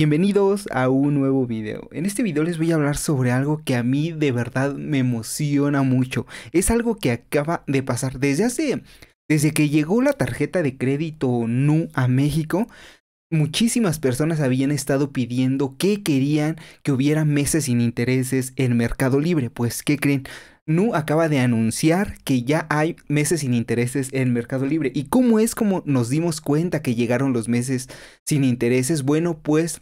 Bienvenidos a un nuevo video. En este video les voy a hablar sobre algo que a mí de verdad me emociona mucho. Es algo que acaba de pasar desde hace... Desde que llegó la tarjeta de crédito NU a México, muchísimas personas habían estado pidiendo que querían que hubiera meses sin intereses en Mercado Libre. Pues, ¿qué creen? Nu acaba de anunciar que ya hay meses sin intereses en Mercado Libre. ¿Y cómo es como nos dimos cuenta que llegaron los meses sin intereses? Bueno, pues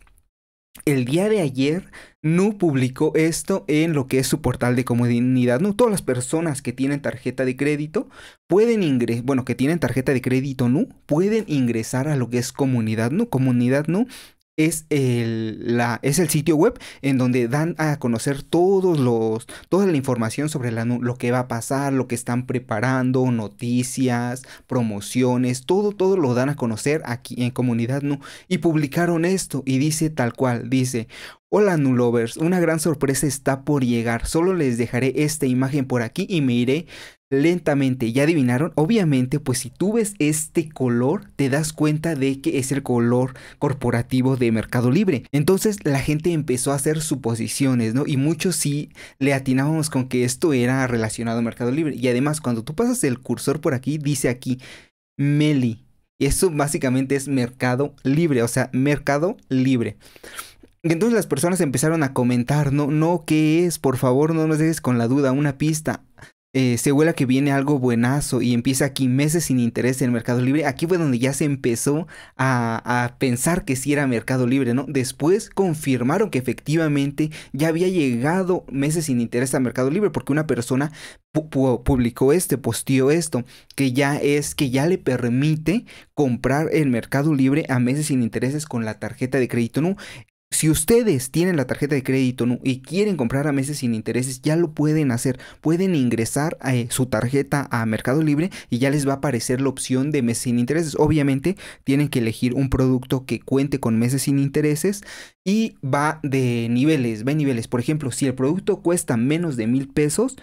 el día de ayer Nu publicó esto en lo que es su portal de comunidad Nu. Todas las personas que tienen tarjeta de crédito pueden ingresar, bueno, que tienen tarjeta de crédito Nu, pueden ingresar a lo que es comunidad no Comunidad Nu es el, la, es el sitio web en donde dan a conocer todos los, toda la información sobre la, lo que va a pasar, lo que están preparando, noticias, promociones, todo, todo lo dan a conocer aquí en Comunidad Nu. Y publicaron esto y dice tal cual, dice, Hola Nulovers, una gran sorpresa está por llegar. Solo les dejaré esta imagen por aquí y me iré lentamente. ¿Ya adivinaron? Obviamente, pues si tú ves este color, te das cuenta de que es el color corporativo de Mercado Libre. Entonces la gente empezó a hacer suposiciones, ¿no? Y muchos sí le atinábamos con que esto era relacionado a Mercado Libre. Y además, cuando tú pasas el cursor por aquí, dice aquí Meli. Y eso básicamente es Mercado Libre, o sea, Mercado Libre entonces las personas empezaron a comentar, no, no, ¿qué es? Por favor, no nos dejes con la duda, una pista. Eh, se huela que viene algo buenazo y empieza aquí meses sin interés en Mercado Libre. Aquí fue donde ya se empezó a, pensar que sí era Mercado Libre, ¿no? Después confirmaron que efectivamente ya había llegado meses sin interés a Mercado Libre porque una persona publicó este, posteó esto, que ya es que ya le permite comprar el Mercado Libre a meses sin intereses con la tarjeta de crédito, ¿no? Si ustedes tienen la tarjeta de crédito y quieren comprar a meses sin intereses, ya lo pueden hacer. Pueden ingresar a, eh, su tarjeta a Mercado Libre y ya les va a aparecer la opción de meses sin intereses. Obviamente tienen que elegir un producto que cuente con meses sin intereses y va de niveles, va niveles. Por ejemplo, si el producto cuesta menos de mil pesos,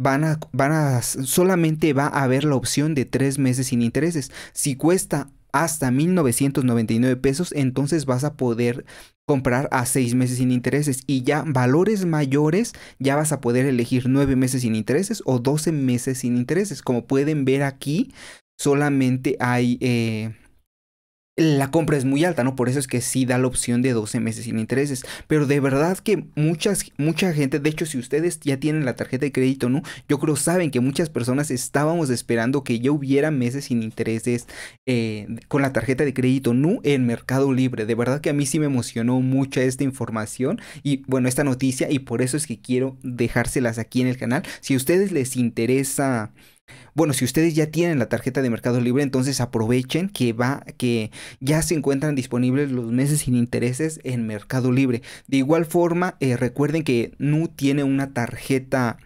Van a, van a, solamente va a haber la opción de tres meses sin intereses. Si cuesta hasta 1999 pesos, entonces vas a poder comprar a 6 meses sin intereses y ya valores mayores ya vas a poder elegir 9 meses sin intereses o 12 meses sin intereses. Como pueden ver aquí, solamente hay... Eh, la compra es muy alta, ¿no? Por eso es que sí da la opción de 12 meses sin intereses. Pero de verdad que muchas, mucha gente, de hecho, si ustedes ya tienen la tarjeta de crédito, ¿no? Yo creo saben que muchas personas estábamos esperando que ya hubiera meses sin intereses eh, con la tarjeta de crédito, ¿no? En Mercado Libre. De verdad que a mí sí me emocionó mucho esta información y, bueno, esta noticia y por eso es que quiero dejárselas aquí en el canal. Si a ustedes les interesa... Bueno, si ustedes ya tienen la tarjeta de Mercado Libre, entonces aprovechen que va que ya se encuentran disponibles los meses sin intereses en Mercado Libre. De igual forma, eh, recuerden que NU tiene una tarjeta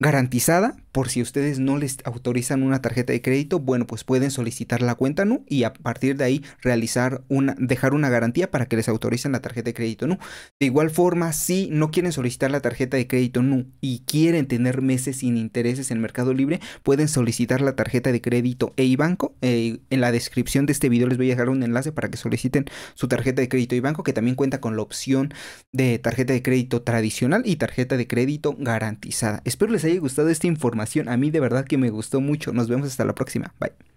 garantizada por si ustedes no les autorizan una tarjeta de crédito, bueno, pues pueden solicitar la cuenta, NU Y a partir de ahí realizar una, dejar una garantía para que les autoricen la tarjeta de crédito, NU De igual forma, si no quieren solicitar la tarjeta de crédito, NU Y quieren tener meses sin intereses en Mercado Libre, pueden solicitar la tarjeta de crédito e iBanco. Eh, en la descripción de este video les voy a dejar un enlace para que soliciten su tarjeta de crédito banco, que también cuenta con la opción de tarjeta de crédito tradicional y tarjeta de crédito garantizada. Espero les haya gustado esta información a mí de verdad que me gustó mucho. Nos vemos hasta la próxima. Bye.